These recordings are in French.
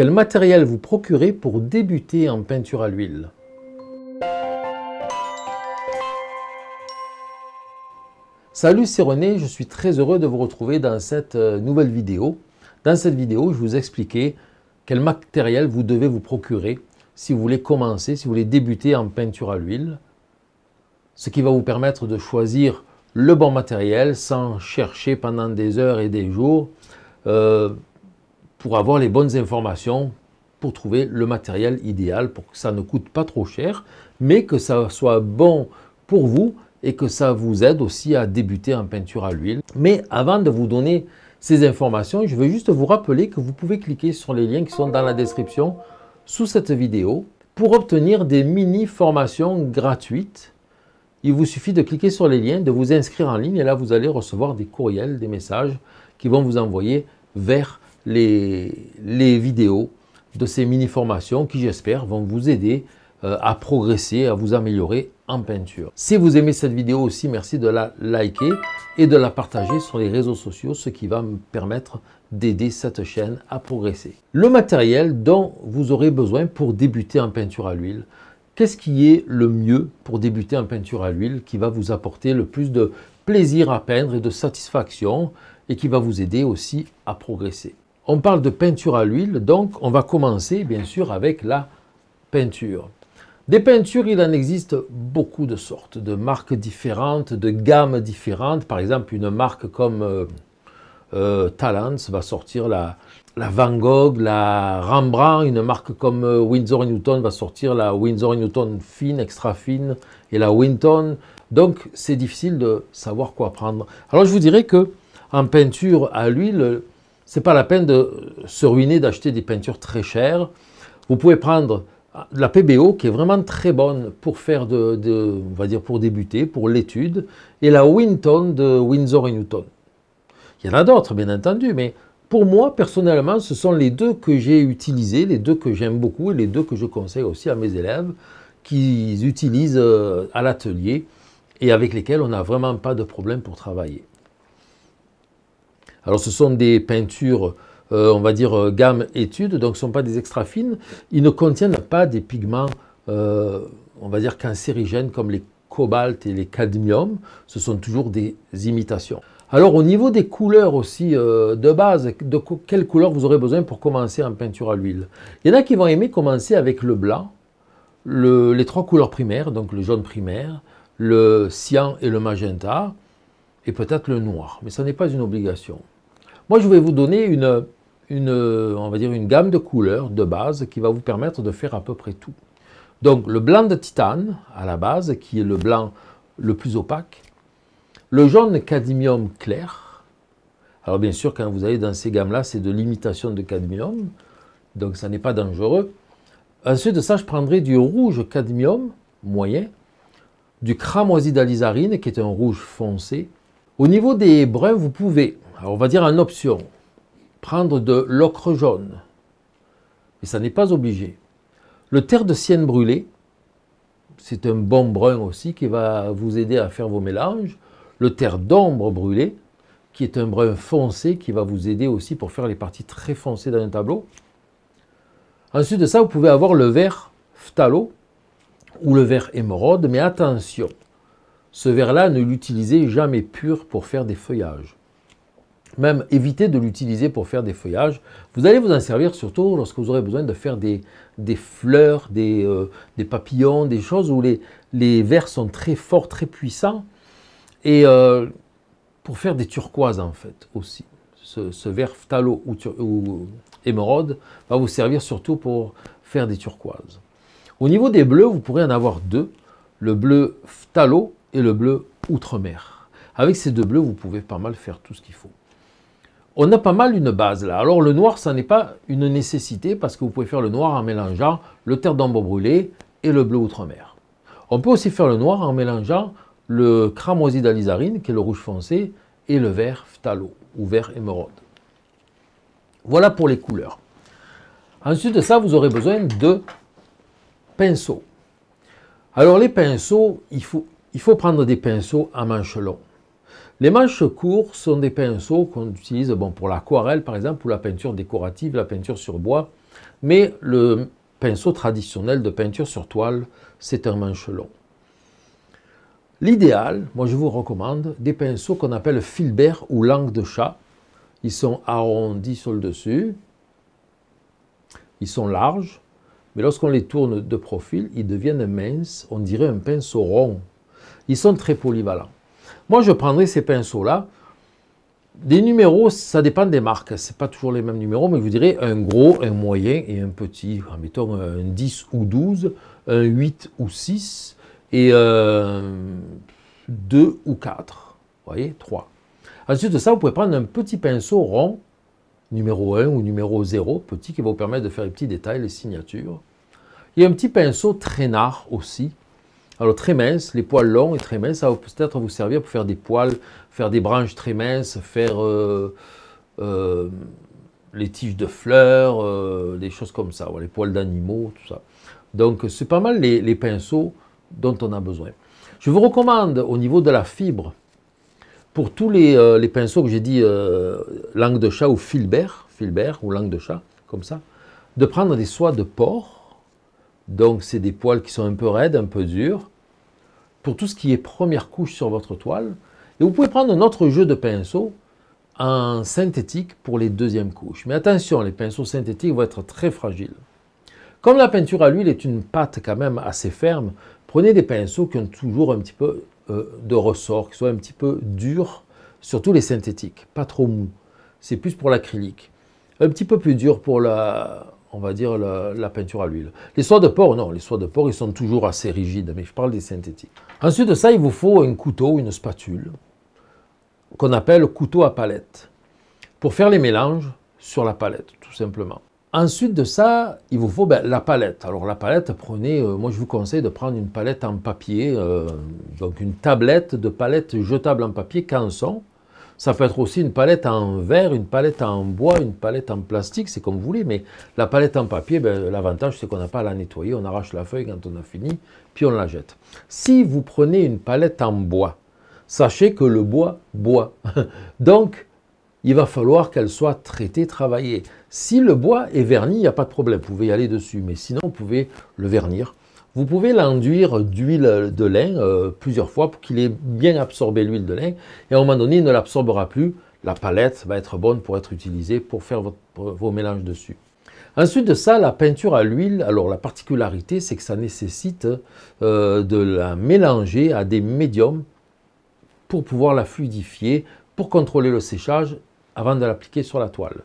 Quel matériel vous procurez pour débuter en peinture à l'huile Salut, c'est René, je suis très heureux de vous retrouver dans cette euh, nouvelle vidéo. Dans cette vidéo, je vous expliquais quel matériel vous devez vous procurer si vous voulez commencer, si vous voulez débuter en peinture à l'huile, ce qui va vous permettre de choisir le bon matériel sans chercher pendant des heures et des jours. Euh, pour avoir les bonnes informations pour trouver le matériel idéal pour que ça ne coûte pas trop cher, mais que ça soit bon pour vous et que ça vous aide aussi à débuter en peinture à l'huile. Mais avant de vous donner ces informations, je veux juste vous rappeler que vous pouvez cliquer sur les liens qui sont dans la description sous cette vidéo pour obtenir des mini formations gratuites. Il vous suffit de cliquer sur les liens, de vous inscrire en ligne et là vous allez recevoir des courriels, des messages qui vont vous envoyer vers les, vidéos de ces mini-formations qui, j'espère, vont vous aider euh, à progresser, à vous améliorer en peinture. Si vous aimez cette vidéo aussi, merci de la liker et de la partager sur les réseaux sociaux, ce qui va me permettre d'aider cette chaîne à progresser. Le matériel dont vous aurez besoin pour débuter en peinture à l'huile, qu'est-ce qui est le mieux pour débuter en peinture à l'huile qui va vous apporter le plus de plaisir à peindre et de satisfaction et qui va vous aider aussi à progresser on parle de peinture à l'huile, donc on va commencer bien sûr avec la peinture. Des peintures, il en existe beaucoup de sortes, de marques différentes, de gammes différentes. Par exemple, une marque comme euh, euh Talents va sortir la, Van Gogh, la Rembrandt. Une marque comme euh, Windsor Newton va sortir la Windsor Newton fine, extra fine et la Winton. Donc, c'est difficile de savoir quoi prendre. Alors, je vous dirais que en peinture à l'huile, n'est pas la peine de se ruiner d'acheter des peintures très chères. Vous pouvez prendre la PBO qui est vraiment très bonne pour faire de, on va dire pour débuter, pour l'étude, et la Winton de Windsor et Newton. Il y en a d'autres, bien entendu, mais pour moi, personnellement, ce sont les deux que j'ai utilisés, les deux que j'aime beaucoup et les deux que je conseille aussi à mes élèves qu'ils utilisent euh, à l'atelier et avec lesquels on n'a vraiment pas de problème pour travailler. Alors ce sont des peintures, euh, on va dire, euh, gamme étude, donc ce ne sont pas des extra fines. Ils ne contiennent pas des pigments, euh, on va dire, cancérigènes comme les cobalt et les cadmium. Ce sont toujours des imitations. Alors au niveau des couleurs aussi de base, de quelles couleurs vous aurez besoin pour commencer en peinture à l'huile Il y en a qui vont aimer commencer avec le blanc, les trois couleurs primaires, donc le jaune primaire, le cyan et le magenta, et peut-être le noir, mais ce n'est pas une obligation. Moi, je vais vous donner une, on va dire une gamme de couleurs de base qui va vous permettre de faire à peu près tout. Donc le blanc de titane à la base, qui est le blanc le plus opaque. Le jaune cadmium clair. Alors bien sûr, quand vous allez dans ces gammes-là, c'est de l'imitation de cadmium, donc ça n'est pas dangereux. Ensuite de ça, je prendrai du rouge cadmium moyen, du cramoisi d'alizarine, qui est un rouge foncé. Au niveau des bruns, vous pouvez alors on va dire en option, prendre de l'ocre jaune, mais ça n'est pas obligé. Le terre de sienne brûlée, c'est un bon brun aussi qui va vous aider à faire vos mélanges. Le terre d'ombre brûlé, qui est un brun foncé qui va vous aider aussi pour faire les parties très foncées dans un tableau. Ensuite de ça, vous pouvez avoir le vert phtalo ou le vert émeraude, mais attention, ce vert-là, ne l'utilisez jamais pur pour faire des feuillages. Même éviter de l'utiliser pour faire des feuillages. Vous allez vous en servir surtout lorsque vous aurez besoin de faire des, des fleurs, des, euh, des, papillons, des choses où les, les sont très forts, très puissants. Et euh, pour faire des turquoises en fait aussi. Ce, ce phtalo ou, émeraude va vous servir surtout pour faire des turquoises. Au niveau des bleus, vous pourrez en avoir deux, le bleu phtalo et le bleu outre-mer. Avec ces deux bleus, vous pouvez pas mal faire tout ce qu'il faut on a pas mal une base là. Alors le noir, ça n'est pas une nécessité parce que vous pouvez faire le noir en mélangeant le terre d'ombre brûlé et le bleu outre-mer. On peut aussi faire le noir en mélangeant le cramoisi d'alizarine, qui est le rouge foncé, et le vert phtalo, ou vert émeraude. Voilà pour les couleurs. Ensuite de ça, vous aurez besoin de pinceaux. Alors les pinceaux, il faut, il faut prendre des pinceaux à manche longues. Les manches courtes sont des pinceaux qu'on utilise bon, pour l'aquarelle par exemple, pour la peinture décorative, la peinture sur bois. Mais le pinceau traditionnel de peinture sur toile, c'est un manche long. L'idéal, moi je vous recommande des pinceaux qu'on appelle filbert ou langue de chat. Ils sont arrondis sur le dessus, ils sont larges, mais lorsqu'on les tourne de profil, ils deviennent minces, on dirait un pinceau rond. Ils sont très polyvalents. Moi, je prendrais ces pinceaux-là. Des numéros, ça dépend des marques. Ce pas toujours les mêmes numéros, mais je vous dirais un gros, un moyen et un petit. Mettons un 10 ou 12, un 8 ou 6 et euh, 2 ou 4. Vous voyez, 3. Ensuite de ça, vous pouvez prendre un petit pinceau rond, numéro 1 ou numéro 0, petit, qui va vous permettre de faire les petits détails, les signatures. Il un petit pinceau traînard aussi, alors très mince, les poils longs et très minces, ça va peut-être vous servir pour faire des poils, faire des branches très minces, faire euh, euh, les tiges de fleurs, euh, des choses comme ça, les poils d'animaux, tout ça. Donc c'est pas mal les, pinceaux dont on a besoin. Je vous recommande au niveau de la fibre, pour tous les, pinceaux que j'ai dit, langue de chat ou filbert, filbert ou langue de chat, comme ça, de prendre des soies de porc donc c'est des poils qui sont un peu raides, un peu durs. Pour tout ce qui est première couche sur votre toile. Et vous pouvez prendre un autre jeu de pinceaux en synthétique pour les deuxièmes couches. Mais attention, les pinceaux synthétiques vont être très fragiles. Comme la peinture à l'huile est une pâte quand même assez ferme, prenez des pinceaux qui ont toujours un petit peu euh, de ressort, qui soient un petit peu durs, surtout les synthétiques, pas trop mous. C'est plus pour l'acrylique. Un petit peu plus dur pour la, on va dire, la, peinture à l'huile. Les soies de porc, non, les soies de porc, ils sont toujours assez rigides, mais je parle des synthétiques. Ensuite de ça, il vous faut un couteau, une spatule, qu'on appelle couteau à palette, pour faire les mélanges sur la palette, tout simplement. Ensuite de ça, il vous faut ben, la palette. Alors la palette, prenez, euh, moi je vous conseille de prendre une palette en papier, euh, donc une tablette de palette jetable en papier, canson, ça peut être aussi une palette en verre, une palette en bois, une palette en plastique, c'est comme vous voulez, mais la palette en papier, ben, l'avantage c'est qu'on n'a pas à la nettoyer, on arrache la feuille quand on a fini, puis on la jette. Si vous prenez une palette en bois, sachez que le bois boit. Donc, il va falloir qu'elle soit traitée, travaillée. Si le bois est verni, il n'y a pas de problème, vous pouvez y aller dessus, mais sinon vous pouvez le vernir, vous pouvez l'enduire d'huile de lin euh, plusieurs fois pour qu'il ait bien absorbé l'huile de lin. Et à un moment donné, il ne l'absorbera plus. La palette va être bonne pour être utilisée pour faire vos mélanges dessus. Ensuite de ça, la peinture à l'huile, alors la particularité, c'est que ça nécessite euh, de la mélanger à des médiums pour pouvoir la fluidifier, pour contrôler le séchage avant de l'appliquer sur la toile.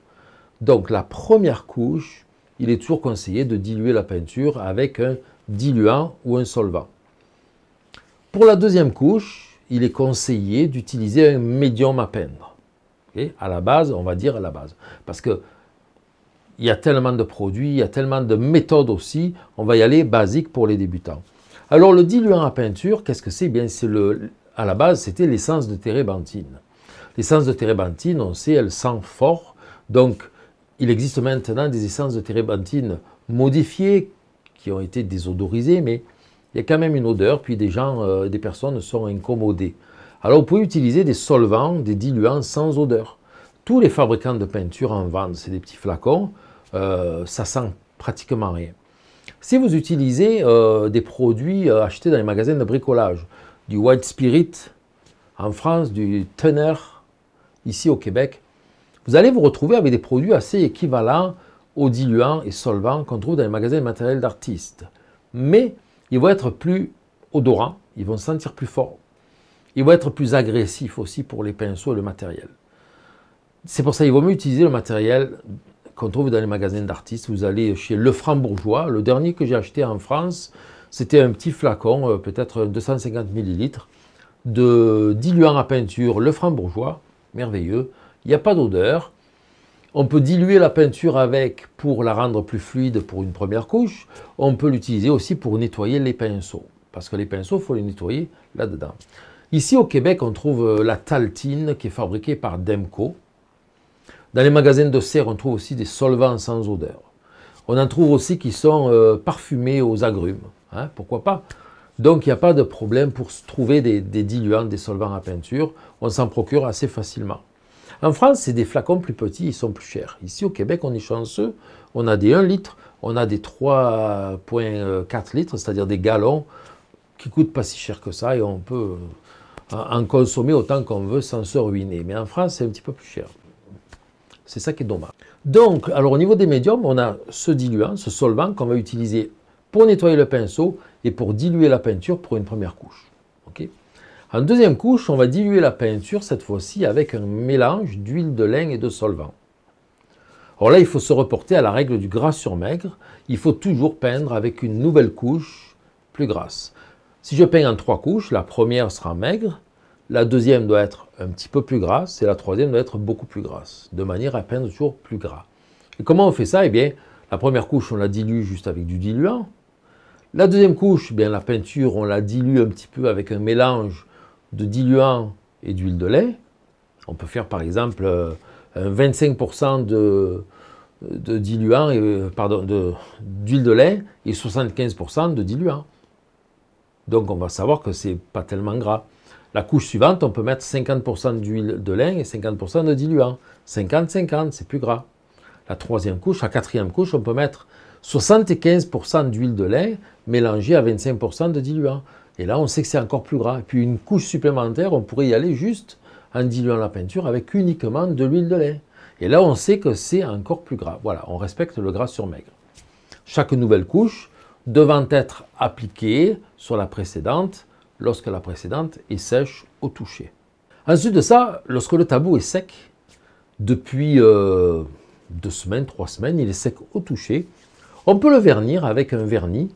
Donc la première couche, il est toujours conseillé de diluer la peinture avec un diluant ou un solvant. Pour la deuxième couche, il est conseillé d'utiliser un médium à peindre. à la base, on va dire à la base. Parce que il y a tellement de produits, il y a tellement de méthodes aussi, on va y aller basique pour les débutants. Alors le diluant à peinture, qu'est-ce que c'est eh Bien, c'est le, à la base, c'était l'essence de térébenthine. L'essence de térébenthine, on sait, elle sent fort. Donc, il existe maintenant des essences de térébenthine modifiées, qui ont été désodorisés, mais il y a quand même une odeur, puis des gens, euh, des personnes sont incommodées. Alors vous pouvez utiliser des solvants, des diluants sans odeur. Tous les fabricants de peinture en vendent, c'est des petits flacons, euh, ça sent pratiquement rien. Si vous utilisez euh, des produits achetés dans les magasins de bricolage, du White Spirit en France, du Teneur ici au Québec, vous allez vous retrouver avec des produits assez équivalents aux diluants et solvant qu'on trouve dans les magasins de matériel d'artistes. Mais ils vont être plus odorants, ils vont sentir plus fort, ils vont être plus agressifs aussi pour les pinceaux et le matériel. C'est pour ça qu'il vaut mieux utiliser le matériel qu'on trouve dans les magasins d'artistes. Vous allez chez Lefranc Bourgeois, le dernier que j'ai acheté en France, c'était un petit flacon, euh, peut-être 250 millilitres, de diluant à peinture Lefranc Bourgeois, merveilleux. Il n'y a pas d'odeur, on peut diluer la peinture avec pour la rendre plus fluide pour une première couche. On peut l'utiliser aussi pour nettoyer les pinceaux. Parce que les pinceaux, il faut les nettoyer là-dedans. Ici au Québec, on trouve euh, la taltine qui est fabriquée par Demco. Dans les magasins de serre, on trouve aussi des solvants sans odeur. On en trouve aussi qui sont euh, parfumés aux agrumes. Hein, pourquoi pas Donc il n'y a pas de problème pour trouver des diluants, des solvants à peinture. On s'en procure assez facilement. En France, c'est des flacons plus petits, ils sont plus chers. Ici, au Québec, on est chanceux, on a des 1 litre, on a des 3,4 litres, c'est-à-dire des galons qui ne coûtent pas si cher que ça et on peut euh, en consommer autant qu'on veut sans se ruiner. Mais en France, c'est un petit peu plus cher. C'est ça qui est dommage. Donc, alors au niveau des médiums, on a ce diluant, ce solvant qu'on va utiliser pour nettoyer le pinceau et pour diluer la peinture pour une première couche. En deuxième couche, on va diluer la peinture, cette fois-ci avec un mélange d'huile de lin et de solvant. Alors là, il faut se reporter à la règle du gras sur maigre. Il faut toujours peindre avec une nouvelle couche plus grasse. Si je peins en trois couches, la première sera maigre, la deuxième doit être un petit peu plus grasse et la troisième doit être beaucoup plus grasse, de manière à peindre toujours plus gras. Et comment on fait ça Eh bien, la première couche, on la dilue juste avec du diluant. La deuxième couche, eh bien, la peinture, on la dilue un petit peu avec un mélange de diluant et d'huile de lait. On peut faire par exemple 25% euh, de, et, euh, pardon, d'huile de, lait et 75% de diluant. Donc on va savoir que c'est pas tellement gras. La couche suivante, on peut mettre 50% d'huile de lin et 50% de diluant. 50-50, c'est plus gras. La troisième couche, la quatrième couche, on peut mettre 75% d'huile de lait mélangée à 25% de diluant. Et là, on sait que c'est encore plus gras. Et puis une couche supplémentaire, on pourrait y aller juste en diluant la peinture avec uniquement de l'huile de lait. Et là, on sait que c'est encore plus gras. Voilà, on respecte le gras sur maigre. Chaque nouvelle couche devant être appliquée sur la précédente lorsque la précédente est sèche au toucher. Ensuite de ça, lorsque le tabou est sec, depuis euh, deux semaines, trois semaines, il est sec au toucher, on peut le vernir avec un vernis.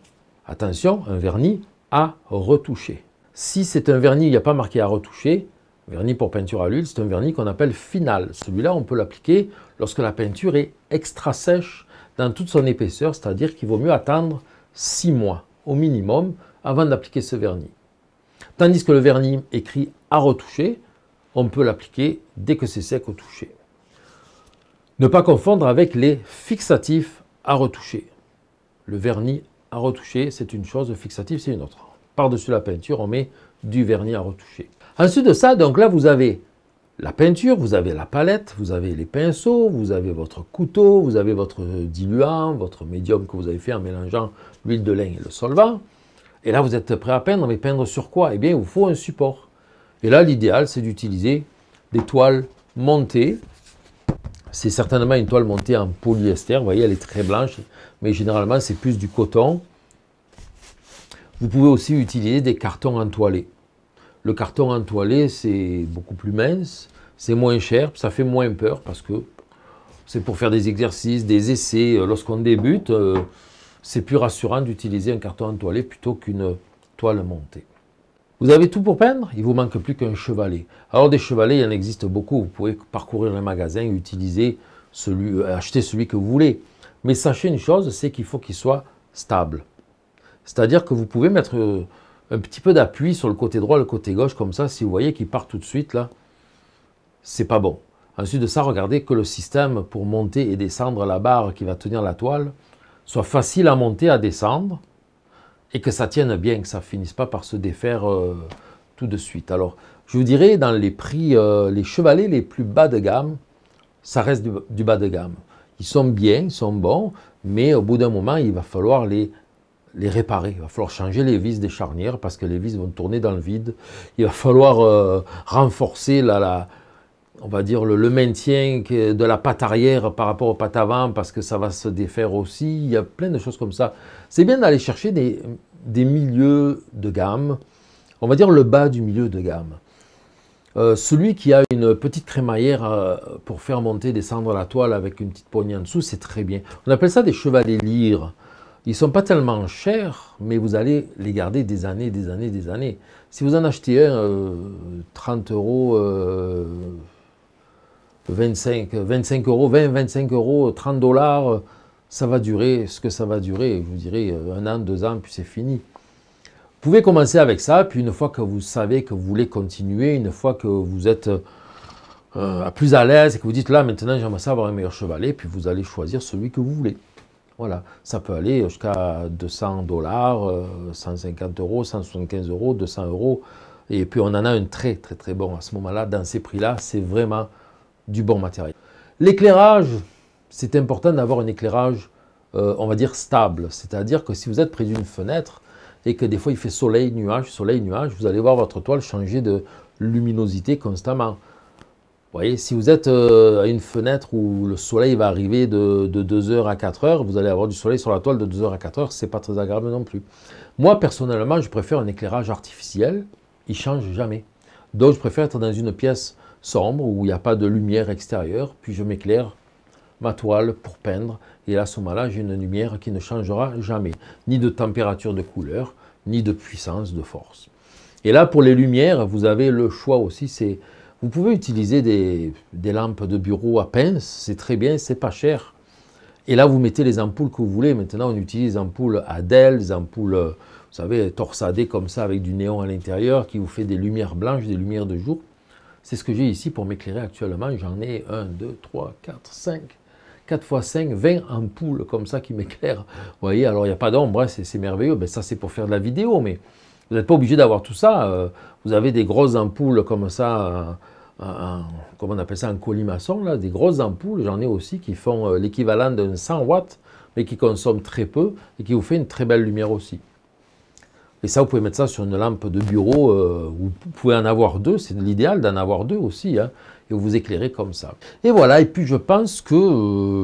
Attention, un vernis à retoucher. Si c'est un vernis, il n'y a pas marqué à retoucher, vernis pour peinture à l'huile, c'est un vernis qu'on appelle final. Celui-là, on peut l'appliquer lorsque la peinture est extra sèche dans toute son épaisseur, c'est-à-dire qu'il vaut mieux attendre six mois au minimum avant d'appliquer ce vernis. Tandis que le vernis écrit à retoucher, on peut l'appliquer dès que c'est sec au toucher. Ne pas confondre avec les fixatifs à retoucher. Le vernis retoucher, c'est une chose, fixatif, c'est une autre. Par-dessus la peinture, on met du vernis à retoucher. Ensuite de ça, donc là, vous avez la peinture, vous avez la palette, vous avez les pinceaux, vous avez votre couteau, vous avez votre diluant, votre médium que vous avez fait en mélangeant l'huile de lin et le solvant. Et là, vous êtes prêt à peindre, mais peindre sur quoi Eh bien, il vous faut un support. Et là, l'idéal, c'est d'utiliser des toiles montées c'est certainement une toile montée en polyester. Vous voyez, elle est très blanche, mais généralement, c'est plus du coton. Vous pouvez aussi utiliser des cartons entoilés. Le carton entoilé, c'est beaucoup plus mince, c'est moins cher, ça fait moins peur parce que c'est pour faire des exercices, des essais. Euh, lorsqu'on débute, euh, c'est plus rassurant d'utiliser un carton entoilé plutôt qu'une toile montée. Vous avez tout pour peindre, il vous manque plus qu'un chevalet. Alors des chevalets, il en existe beaucoup. Vous pouvez parcourir les magasins, utiliser celui, euh, acheter celui que vous voulez. Mais sachez une chose, c'est qu'il faut qu'il soit stable. C'est-à-dire que vous pouvez mettre euh, un petit peu d'appui sur le côté droit, le côté gauche, comme ça, si vous voyez qu'il part tout de suite, là, c'est pas bon. Ensuite de ça, regardez que le système pour monter et descendre la barre qui va tenir la toile soit facile à monter, à descendre, et que ça tienne bien, que ça finisse pas par se défaire euh, tout de suite. Alors, je vous dirais, dans les prix, euh, les chevalets les plus bas de gamme, ça reste du, bas de gamme. Ils sont bien, ils sont bons, mais au bout d'un moment, il va falloir les, les réparer. Il va falloir changer les vis des charnières parce que les vis vont tourner dans le vide. Il va falloir euh, renforcer la, on va dire, le, maintien de la patte arrière par rapport aux pattes avant, parce que ça va se défaire aussi. Il y a plein de choses comme ça. C'est bien d'aller chercher des, des, milieux de gamme, on va dire le bas du milieu de gamme. Euh, celui qui a une petite crémaillère euh, pour faire monter, descendre la toile avec une petite poignée en dessous, c'est très bien. On appelle ça des chevalets lyres. Ils ne sont pas tellement chers, mais vous allez les garder des années, des années, des années. Si vous en achetez un, 30 euh, euros, 25, 25 euros, 20, 25 euros, 30 dollars, ça va durer ce que ça va durer, je vous dirais un an, deux ans, puis c'est fini. Vous pouvez commencer avec ça, puis une fois que vous savez que vous voulez continuer, une fois que vous êtes euh, plus à l'aise et que vous dites là maintenant j'aimerais savoir un meilleur chevalet, puis vous allez choisir celui que vous voulez. Voilà, ça peut aller jusqu'à 200 dollars, 150 euh, euros, 175 euros, 200 euros. Et puis on en a un très très très bon à ce moment-là, dans ces prix-là, c'est vraiment du bon matériel. L'éclairage, c'est important d'avoir un éclairage, euh, on va dire, stable. C'est-à-dire que si vous êtes près d'une fenêtre et que des fois il fait soleil, nuage, soleil, nuage, vous allez voir votre toile changer de luminosité constamment. Vous voyez, si vous êtes euh, à une fenêtre où le soleil va arriver de, de 2h à 4h, vous allez avoir du soleil sur la toile de 2h à 4h, c'est pas très agréable non plus. Moi, personnellement, je préfère un éclairage artificiel, il change jamais. Donc, je préfère être dans une pièce sombre où il n'y a pas de lumière extérieure, puis je m'éclaire ma toile pour peindre, et là, à ce moment-là, j'ai une lumière qui ne changera jamais, ni de température de couleur, ni de puissance, de force. Et là, pour les lumières, vous avez le choix aussi, c'est... Vous pouvez utiliser des, des, lampes de bureau à pince, c'est très bien, c'est pas cher. Et là, vous mettez les ampoules que vous voulez. Maintenant, on utilise des ampoules à des ampoules, vous savez, torsadées comme ça, avec du néon à l'intérieur, qui vous fait des lumières blanches, des lumières de jour. C'est ce que j'ai ici pour m'éclairer actuellement. J'en ai 1, 2, 3, 4, 5. 4 fois 5, 20 ampoules comme ça qui m'éclairent. Vous voyez, alors il n'y a pas d'ombre, hein, c'est merveilleux. Ben, ça, c'est pour faire de la vidéo, mais vous n'êtes pas obligé d'avoir tout ça. Euh. vous avez des grosses ampoules comme ça, euh, en, comment on appelle ça, en colimaçon, là, des grosses ampoules. J'en ai aussi qui font euh, l'équivalent d'un 100 watts, mais qui consomment très peu et qui vous fait une très belle lumière aussi. Et ça, vous pouvez mettre ça sur une lampe de bureau. Euh, vous pouvez en avoir deux. C'est l'idéal d'en avoir deux aussi. Hein, et vous vous éclairez comme ça. Et voilà. Et puis, je pense que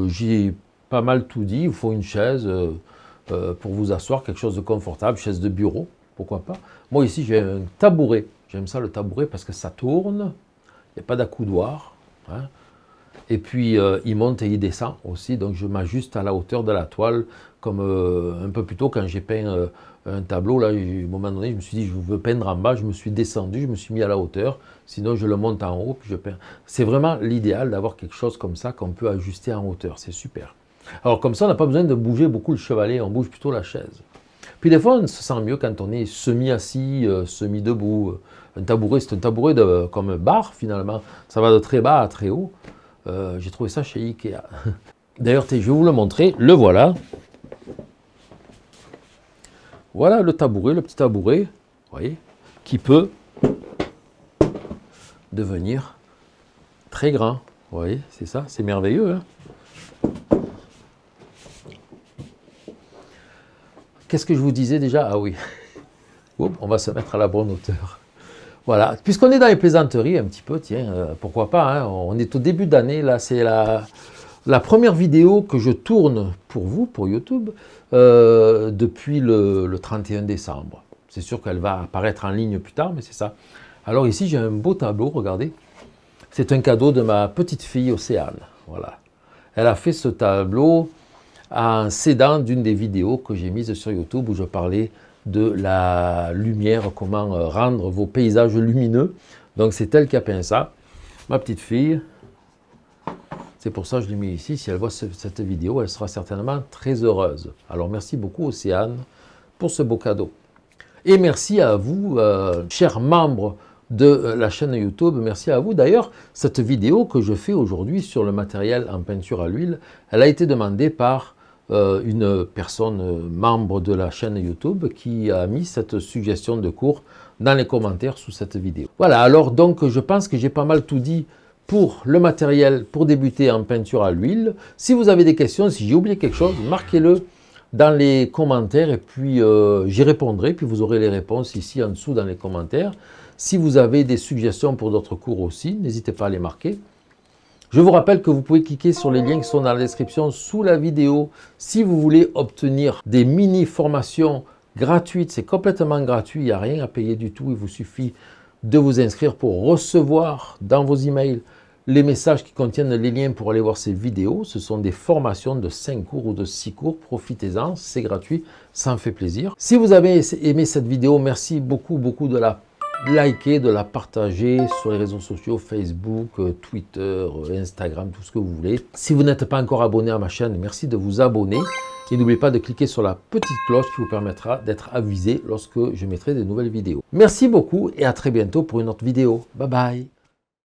euh, j'ai pas mal tout dit. Il faut une chaise euh, pour vous asseoir. Quelque chose de confortable. Chaise de bureau. Pourquoi pas. Moi, ici, j'ai un tabouret. J'aime ça, le tabouret, parce que ça tourne. Il n'y a pas d'accoudoir. Hein. Et puis euh, il monte et il descend aussi, donc je m'ajuste à la hauteur de la toile, comme euh, un peu plus tôt quand j'ai peint euh, un tableau, là, à un moment donné, je me suis dit, je veux peindre en bas, je me suis descendu, je me suis mis à la hauteur, sinon je le monte en haut, je peins. C'est vraiment l'idéal d'avoir quelque chose comme ça qu'on peut ajuster en hauteur, c'est super. Alors comme ça, on n'a pas besoin de bouger beaucoup le chevalet, on bouge plutôt la chaise. Puis des fois, on se sent mieux quand on est semi-assis, semi-debout. Un tabouret, c'est un tabouret comme un bar finalement. Ça va de très bas à très haut. Euh, j'ai trouvé ça chez Ikea. D'ailleurs, je vais vous le montrer. Le voilà. Voilà le tabouret, le petit tabouret, voyez, qui peut devenir très grand. Vous voyez, c'est ça, c'est merveilleux. Hein. Qu'est-ce que je vous disais déjà Ah oui, on va se mettre à la bonne hauteur. Voilà, puisqu'on est dans les plaisanteries un petit peu, tiens, euh, pourquoi pas, hein. on est au début d'année, là c'est la, première vidéo que je tourne pour vous, pour YouTube, euh, depuis le, 31 décembre. C'est sûr qu'elle va apparaître en ligne plus tard, mais c'est ça. Alors ici j'ai un beau tableau, regardez. C'est un cadeau de ma petite fille Océane, voilà. Elle a fait ce tableau en cédant d'une des vidéos que j'ai mises sur YouTube où je parlais de la lumière, comment euh, rendre vos paysages lumineux. Donc c'est elle qui a peint ça, ma petite fille. C'est pour ça que je l'ai mis ici. Si elle voit cette vidéo, elle sera certainement très heureuse. Alors merci beaucoup Océane pour ce beau cadeau. Et merci à vous, euh, chers membres de euh, la chaîne YouTube. Merci à vous. D'ailleurs, cette vidéo que je fais aujourd'hui sur le matériel en peinture à l'huile, elle a été demandée par euh, une personne euh, membre de la chaîne YouTube qui a mis cette suggestion de cours dans les commentaires sous cette vidéo. Voilà, alors donc je pense que j'ai pas mal tout dit pour le matériel pour débuter en peinture à l'huile. Si vous avez des questions, si j'ai oublié quelque chose, marquez-le dans les commentaires et puis euh, j'y répondrai. Puis vous aurez les réponses ici en dessous dans les commentaires. Si vous avez des suggestions pour d'autres cours aussi, n'hésitez pas à les marquer. Je vous rappelle que vous pouvez cliquer sur les liens qui sont dans la description sous la vidéo si vous voulez obtenir des mini formations gratuites. C'est complètement gratuit, il n'y a rien à payer du tout. Il vous suffit de vous inscrire pour recevoir dans vos emails les messages qui contiennent les liens pour aller voir ces vidéos. Ce sont des formations de 5 cours ou de 6 cours. Profitez-en, c'est gratuit, ça me fait plaisir. Si vous avez aimé cette vidéo, merci beaucoup, beaucoup de la liker, de la partager sur les réseaux sociaux, Facebook, euh, Twitter, euh, Instagram, tout ce que vous voulez. Si vous n'êtes pas encore abonné à ma chaîne, merci de vous abonner. Et n'oubliez pas de cliquer sur la petite cloche qui vous permettra d'être avisé lorsque je mettrai des nouvelles vidéos. Merci beaucoup et à très bientôt pour une autre vidéo. Bye bye